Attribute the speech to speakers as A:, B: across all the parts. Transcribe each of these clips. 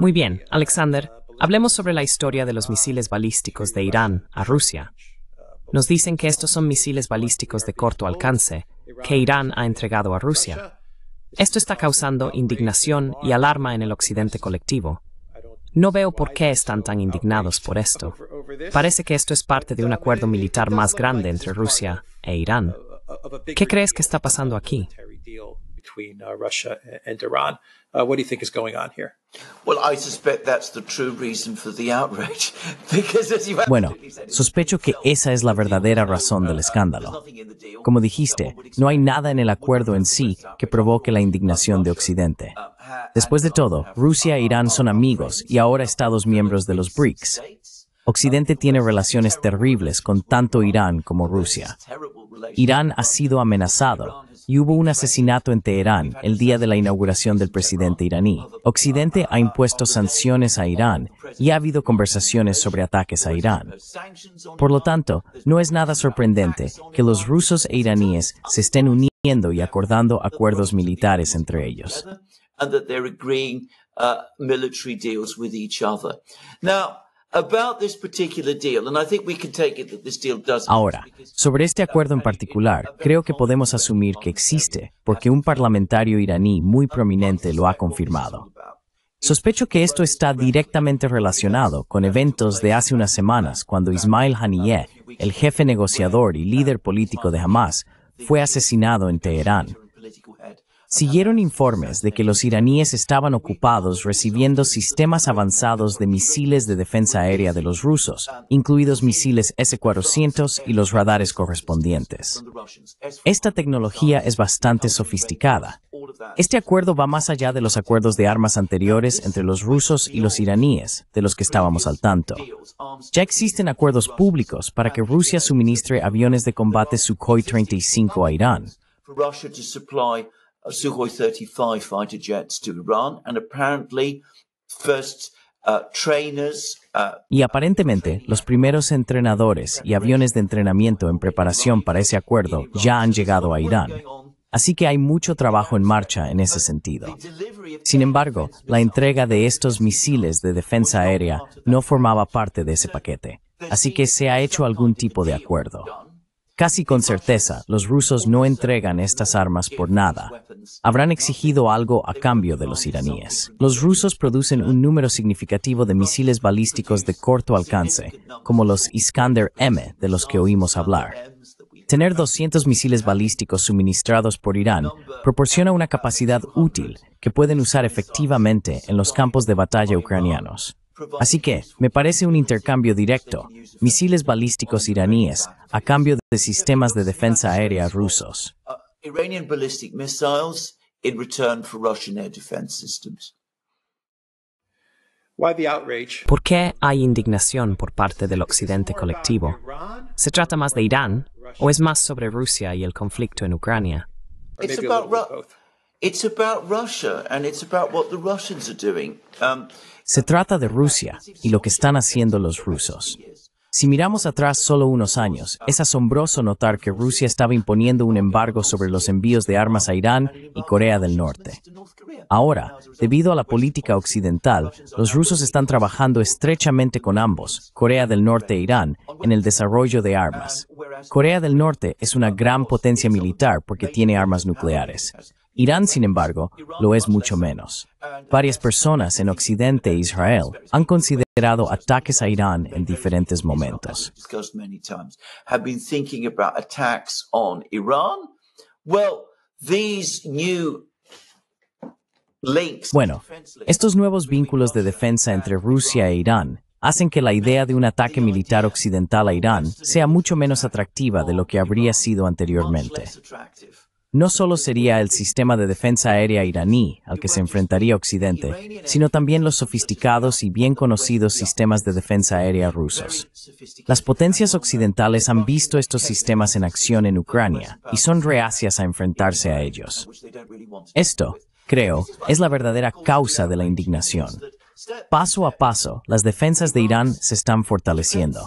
A: Muy
B: bien, Alexander, hablemos sobre la historia de los misiles balísticos de Irán a Rusia. Nos dicen que estos son misiles balísticos de corto alcance que Irán ha entregado a Rusia. Esto está causando indignación y alarma en el occidente colectivo. No veo por qué están tan indignados por esto. Parece que esto es parte de un acuerdo militar más grande entre Rusia e Irán. ¿Qué crees que está pasando aquí?
A: Bueno,
C: sospecho que esa es la verdadera razón del escándalo. Como dijiste, no hay nada en el acuerdo en sí que provoque la indignación de Occidente. Después de todo, Rusia e Irán son amigos y ahora estados miembros de los BRICS. Occidente tiene relaciones terribles con tanto Irán como Rusia. Irán ha sido amenazado y hubo un asesinato en Teherán el día de la inauguración del presidente iraní. Occidente ha impuesto sanciones a Irán y ha habido conversaciones sobre ataques a Irán. Por lo tanto, no es nada sorprendente que los rusos e iraníes se estén uniendo y acordando acuerdos militares entre ellos. Ahora, sobre este acuerdo en particular, creo que podemos asumir que existe, porque un parlamentario iraní muy prominente lo ha confirmado. Sospecho que esto está directamente relacionado con eventos de hace unas semanas cuando Ismail Haniyeh, el jefe negociador y líder político de Hamas, fue asesinado en Teherán Siguieron informes de que los iraníes estaban ocupados recibiendo sistemas avanzados de misiles de defensa aérea de los rusos, incluidos misiles S-400 y los radares correspondientes. Esta tecnología es bastante sofisticada. Este acuerdo va más allá de los acuerdos de armas anteriores entre los rusos y los iraníes, de los que estábamos al tanto. Ya existen acuerdos públicos para que Rusia suministre aviones de combate Sukhoi 35 a Irán. Y aparentemente, los primeros entrenadores y aviones de entrenamiento en preparación para ese acuerdo ya han llegado a Irán. Así que hay mucho trabajo en marcha en ese sentido. Sin embargo, la entrega de estos misiles de defensa aérea no formaba parte de ese paquete. Así que se ha hecho algún tipo de acuerdo. Casi con certeza, los rusos no entregan estas armas por nada. Habrán exigido algo a cambio de los iraníes. Los rusos producen un número significativo de misiles balísticos de corto alcance, como los Iskander M de los que oímos hablar. Tener 200 misiles balísticos suministrados por Irán proporciona una capacidad útil que pueden usar efectivamente en los campos de batalla ucranianos. Así que, me parece un intercambio directo, misiles balísticos iraníes a cambio de sistemas de defensa aérea rusos.
A: Uh,
B: ¿Por qué hay indignación por parte del Occidente colectivo? ¿Se trata más de Irán o es más sobre Rusia y el conflicto en Ucrania?
A: Es sobre Rusia y es sobre lo que los rusos están haciendo.
B: Se trata de Rusia
C: y lo que están haciendo los rusos. Si miramos atrás solo unos años, es asombroso notar que Rusia estaba imponiendo un embargo sobre los envíos de armas a Irán y Corea del Norte. Ahora, debido a la política occidental, los rusos están trabajando estrechamente con ambos, Corea del Norte e Irán, en el desarrollo de armas. Corea del Norte es una gran potencia militar porque tiene armas nucleares. Irán, sin embargo, lo es mucho menos. Varias personas en Occidente e Israel han considerado ataques a Irán en diferentes momentos. Bueno, estos nuevos vínculos de defensa entre Rusia e Irán hacen que la idea de un ataque militar occidental a Irán sea mucho menos atractiva de lo que habría sido anteriormente no solo sería el sistema de defensa aérea iraní al que se enfrentaría Occidente, sino también los sofisticados y bien conocidos sistemas de defensa aérea rusos. Las potencias occidentales han visto estos sistemas en acción en Ucrania y son reacias a enfrentarse a ellos. Esto, creo, es la verdadera causa de la indignación. Paso a paso, las defensas de Irán se están fortaleciendo.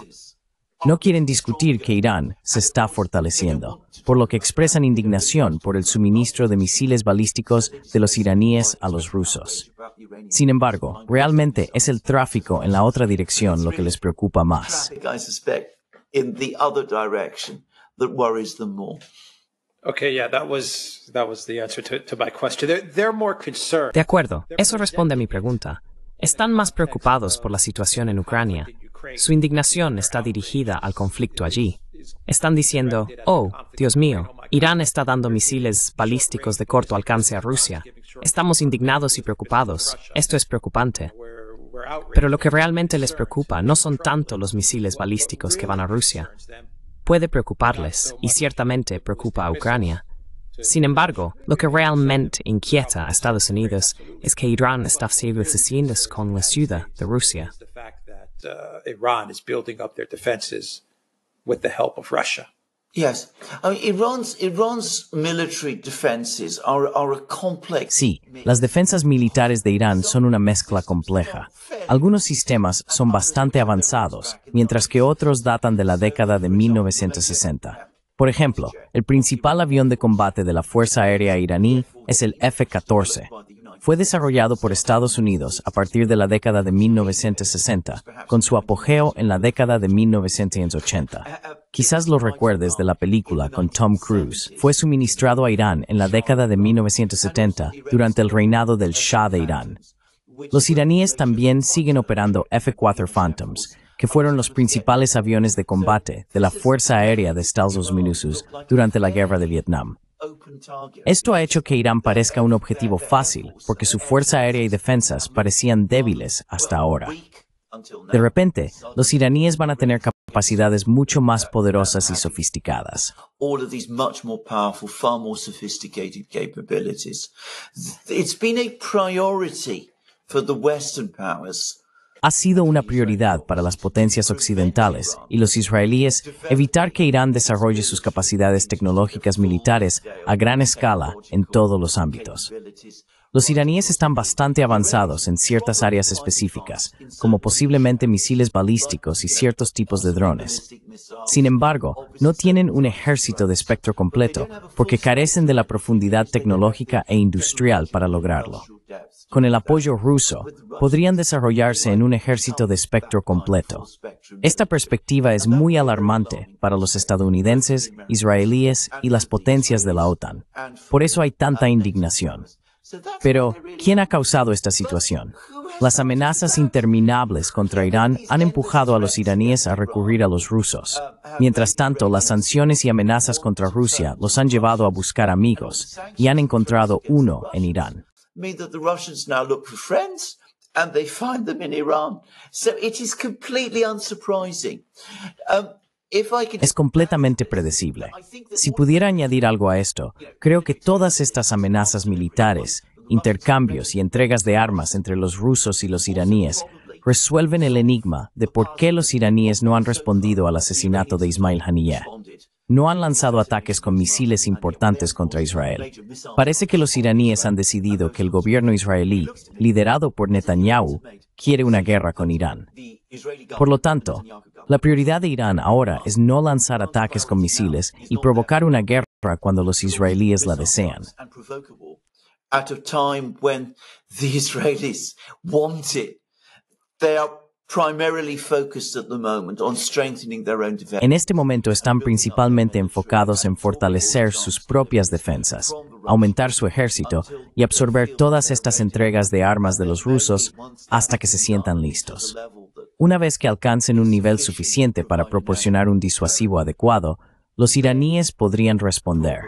C: No quieren discutir que Irán se está fortaleciendo, por lo que expresan indignación por el suministro de misiles balísticos de los iraníes a los rusos. Sin embargo, realmente es el tráfico en la otra dirección lo que les preocupa más.
A: De acuerdo,
B: eso responde a mi pregunta. Están más preocupados por la situación en Ucrania su indignación está dirigida al conflicto allí. Están diciendo, oh, Dios mío, Irán está dando misiles balísticos de corto alcance a Rusia. Estamos indignados y preocupados. Esto es preocupante. Pero lo que realmente les preocupa no son tanto los misiles balísticos que van a Rusia. Puede preocuparles, y ciertamente preocupa a Ucrania. Sin embargo, lo que realmente inquieta a Estados Unidos es que Irán está civil con la ciudad de Rusia.
C: Sí, las defensas militares de Irán son una mezcla compleja. Algunos sistemas son bastante avanzados, mientras que otros datan de la década de 1960. Por ejemplo, el principal avión de combate de la Fuerza Aérea iraní es el F-14, fue desarrollado por Estados Unidos a partir de la década de 1960, con su apogeo en la década de 1980. Quizás lo recuerdes de la película con Tom Cruise. Fue suministrado a Irán en la década de 1970 durante el reinado del Shah de Irán. Los iraníes también siguen operando F-4 Phantoms, que fueron los principales aviones de combate de la Fuerza Aérea de Estados Unidos durante la Guerra de Vietnam. Esto ha hecho que Irán parezca un objetivo fácil, porque su fuerza aérea y defensas parecían débiles hasta ahora. De repente, los iraníes van a tener capacidades mucho más poderosas y sofisticadas ha sido una prioridad para las potencias occidentales y los israelíes evitar que Irán desarrolle sus capacidades tecnológicas militares a gran escala en todos los ámbitos. Los iraníes están bastante avanzados en ciertas áreas específicas, como posiblemente misiles balísticos y ciertos tipos de drones. Sin embargo, no tienen un ejército de espectro completo porque carecen de la profundidad tecnológica e industrial para lograrlo con el apoyo ruso, podrían desarrollarse en un ejército de espectro completo. Esta perspectiva es muy alarmante para los estadounidenses, israelíes y las potencias de la OTAN. Por eso hay tanta indignación. Pero, ¿quién ha causado esta situación? Las amenazas interminables contra Irán han empujado a los iraníes a recurrir a los rusos. Mientras tanto, las sanciones y amenazas contra Rusia los han llevado a buscar amigos, y han encontrado uno en Irán es completamente predecible. Si pudiera añadir algo a esto, creo que todas estas amenazas militares, intercambios y entregas de armas entre los rusos y los iraníes resuelven el enigma de por qué los iraníes no han respondido al asesinato de Ismail Haniyeh no han lanzado ataques con misiles importantes contra Israel. Parece que los iraníes han decidido que el gobierno israelí, liderado por Netanyahu, quiere una guerra con Irán. Por lo tanto, la prioridad de Irán ahora es no lanzar ataques con misiles y provocar una guerra cuando los israelíes la desean. En este momento están principalmente enfocados en fortalecer sus propias defensas, aumentar su ejército y absorber todas estas entregas de armas de los rusos hasta que se sientan listos. Una vez que alcancen un nivel suficiente para proporcionar un disuasivo adecuado, los iraníes podrían responder.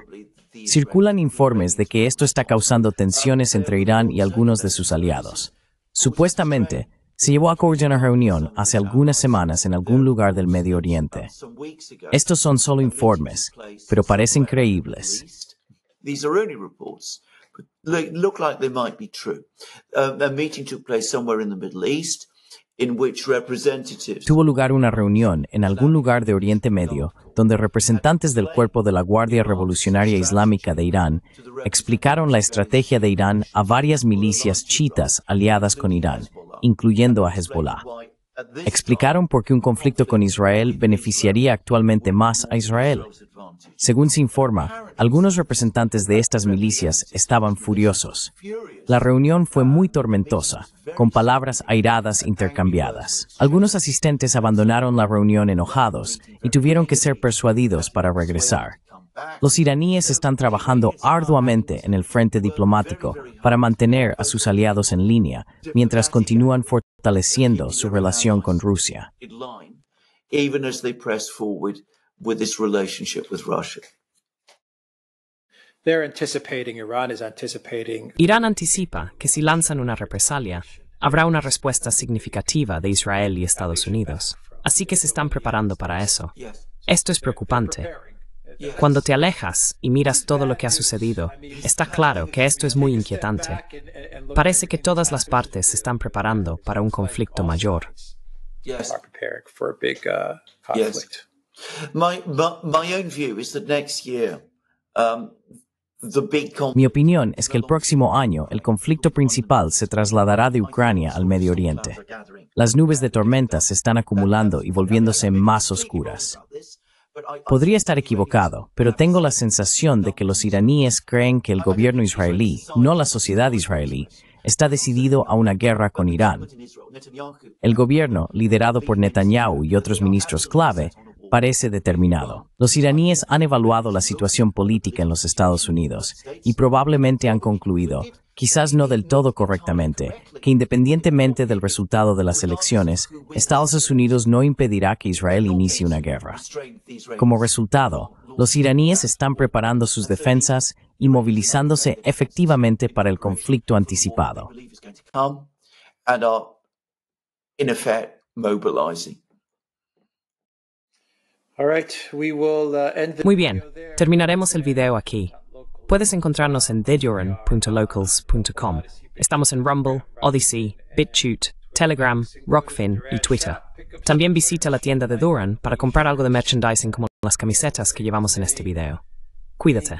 C: Circulan informes de que esto está causando tensiones entre Irán y algunos de sus aliados. Supuestamente, se llevó a cabo una reunión hace algunas semanas en algún lugar del Medio Oriente. Estos son solo informes, pero parecen creíbles.
A: meeting took place somewhere in the Middle East.
C: Tuvo lugar una reunión en algún lugar de Oriente Medio donde representantes del cuerpo de la Guardia Revolucionaria Islámica de Irán explicaron la estrategia de Irán a varias milicias chiitas aliadas con Irán, incluyendo a Hezbollah explicaron por qué un conflicto con Israel beneficiaría actualmente más a Israel. Según se informa, algunos representantes de estas milicias estaban furiosos. La reunión fue muy tormentosa, con palabras airadas intercambiadas. Algunos asistentes abandonaron la reunión enojados y tuvieron que ser persuadidos para regresar. Los iraníes están trabajando arduamente en el frente diplomático para mantener a sus aliados en línea mientras continúan fortaleciendo fortaleciendo su relación con Rusia.
B: Irán anticipa que si lanzan una represalia, habrá una respuesta significativa de Israel y Estados Unidos. Así que se están preparando para eso. Esto es preocupante. Cuando te alejas y miras todo lo que ha sucedido, está claro que esto es muy inquietante. Parece que todas las partes se están preparando para un conflicto mayor.
A: Mi
C: opinión es que el próximo año el conflicto principal se trasladará de Ucrania al Medio Oriente. Las nubes de tormenta se están acumulando y volviéndose más oscuras. Podría estar equivocado, pero tengo la sensación de que los iraníes creen que el gobierno israelí, no la sociedad israelí, está decidido a una guerra con Irán. El gobierno, liderado por Netanyahu y otros ministros clave, parece determinado. Los iraníes han evaluado la situación política en los Estados Unidos y probablemente han concluido quizás no del todo correctamente, que independientemente del resultado de las elecciones, Estados Unidos no impedirá que Israel inicie una guerra. Como resultado, los iraníes están preparando sus defensas y movilizándose efectivamente para el conflicto anticipado.
A: Uh, Muy
B: bien, terminaremos el video aquí. Puedes encontrarnos en theduran.locals.com. Estamos en Rumble, Odyssey, BitChute, Telegram, Rockfin y Twitter. También visita la tienda de Duran para comprar algo de merchandising como las camisetas que llevamos en este video. Cuídate.